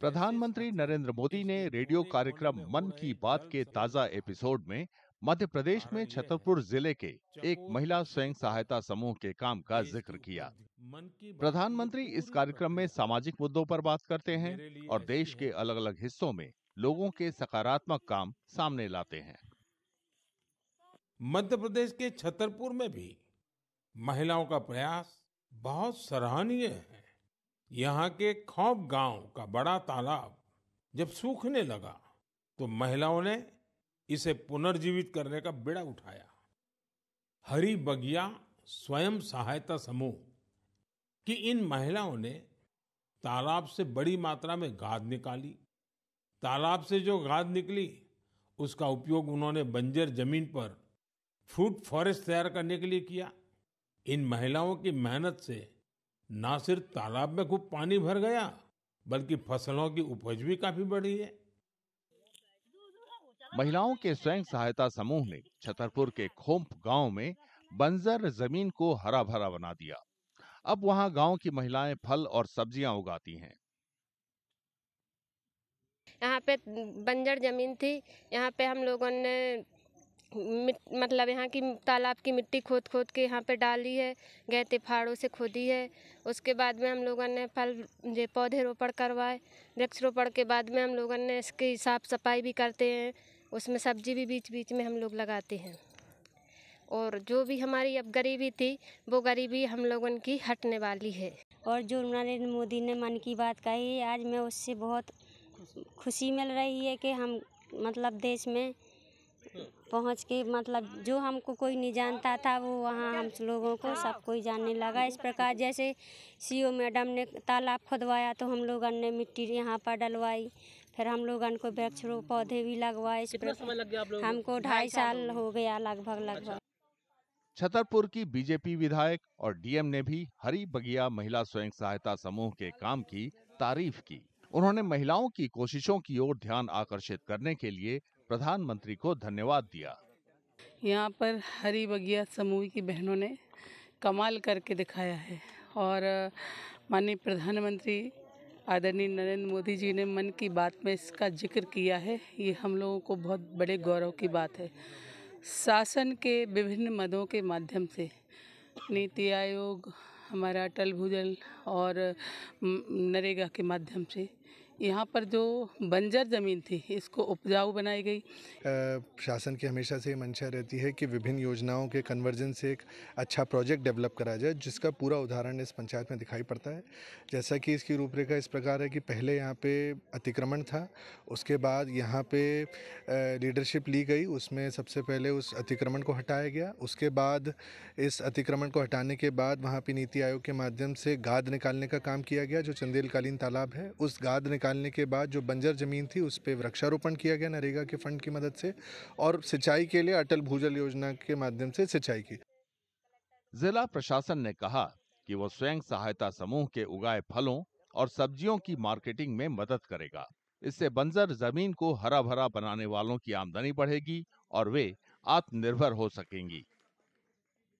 प्रधानमंत्री नरेंद्र मोदी ने रेडियो कार्यक्रम मन की बात के ताजा एपिसोड में मध्य प्रदेश में छतरपुर जिले के एक महिला स्वयं सहायता समूह के काम का जिक्र किया प्रधानमंत्री इस कार्यक्रम में सामाजिक मुद्दों पर बात करते हैं और देश के अलग अलग हिस्सों में लोगों के सकारात्मक काम सामने लाते हैं मध्य प्रदेश के छतरपुर में भी महिलाओं का प्रयास बहुत सराहनीय है यहाँ के खौफ गांव का बड़ा तालाब जब सूखने लगा तो महिलाओं ने इसे पुनर्जीवित करने का बेड़ा उठाया हरी बगिया स्वयं सहायता समूह की इन महिलाओं ने तालाब से बड़ी मात्रा में गाद निकाली तालाब से जो गाद निकली उसका उपयोग उन्होंने बंजर जमीन पर फ्रूट फॉरेस्ट तैयार करने के लिए किया इन महिलाओं की मेहनत से ना सिर्फ तालाब में खूब पानी भर गया बल्कि फसलों की उपज भी काफी बढ़ी है महिलाओं के स्वयं सहायता समूह ने छतरपुर के खोम्प गांव में बंजर जमीन को हरा भरा बना दिया अब वहां गांव की महिलाएं फल और सब्जियां उगाती हैं यहाँ पे बंजर जमीन थी यहाँ पे हम लोगों ने मतलब यहाँ की तालाब की मिट्टी खोद खोद के यहाँ पे डाली है थे फाड़ों से खोदी है उसके बाद में हम लोगों ने फल जो पौधे रोपण करवाए रोपण के बाद में हम लोगों ने इसकी साफ सफाई भी करते हैं उसमें सब्जी भी बीच बीच में हम लोग लगाते हैं और जो भी हमारी अब गरीबी थी वो गरीबी हम लोगों की हटने वाली है और जो नरेंद्र मोदी ने मन की बात कही आज मैं उससे बहुत खुशी मिल रही है कि हम मतलब देश में हम्म। पहुंच के मतलब जो हमको कोई नहीं जानता था वो वहाँ हम लोगों को सब कोई जानने लगा इस प्रकार जैसे सीओ मैडम ने तालाब खुदवाया तो हम लोगों ने मिट्टी यहाँ पर डलवाई फिर हम लोगों को वृक्ष पौधे भी लगवाए इस प्रकार हमको ढाई साल हो गया लगभग लगभग अच्छा। छतरपुर की बीजेपी विधायक और डीएम ने भी हरी बगिया महिला स्वयं सहायता समूह के काम की तारीफ की उन्होंने महिलाओं की कोशिशों की ओर ध्यान आकर्षित करने के लिए प्रधानमंत्री को धन्यवाद दिया यहाँ पर हरी बगिया समूह की बहनों ने कमाल करके दिखाया है और माननीय प्रधानमंत्री आदरणीय नरेंद्र मोदी जी ने मन की बात में इसका जिक्र किया है ये हम लोगों को बहुत बड़े गौरव की बात है शासन के विभिन्न मदों के माध्यम से नीति आयोग हमारा अटल भूजल और नरेगा के माध्यम से यहाँ पर जो बंजर ज़मीन थी इसको उपजाऊ बनाई गई प्रशासन की हमेशा से मंशा रहती है कि विभिन्न योजनाओं के कन्वर्जन से एक अच्छा प्रोजेक्ट डेवलप करा जाए जिसका पूरा उदाहरण इस पंचायत में दिखाई पड़ता है जैसा कि इसकी रूपरेखा इस प्रकार है कि पहले यहाँ पे अतिक्रमण था उसके बाद यहाँ पे लीडरशिप ली गई उसमें सबसे पहले उस अतिक्रमण को हटाया गया उसके बाद इस अतिक्रमण को हटाने के बाद वहाँ पे नीति आयोग के माध्यम से गाद निकालने का काम किया गया जो चंदेलकालीन तालाब है उस गाद निकाल निकालने के बाद जो बंजर ज़मीन थी उस पर वृक्षारोपण किया गया नरेगा के फंड की मदद से और सिंचाई के लिए अटल भूजल योजना के माध्यम से सिंचाई की जिला प्रशासन ने कहा कि वो स्वयं सहायता समूह के उगाए फलों और सब्जियों की मार्केटिंग में मदद करेगा इससे बंजर जमीन को हरा भरा बनाने वालों की आमदनी बढ़ेगी और वे आत्मनिर्भर हो सकेंगी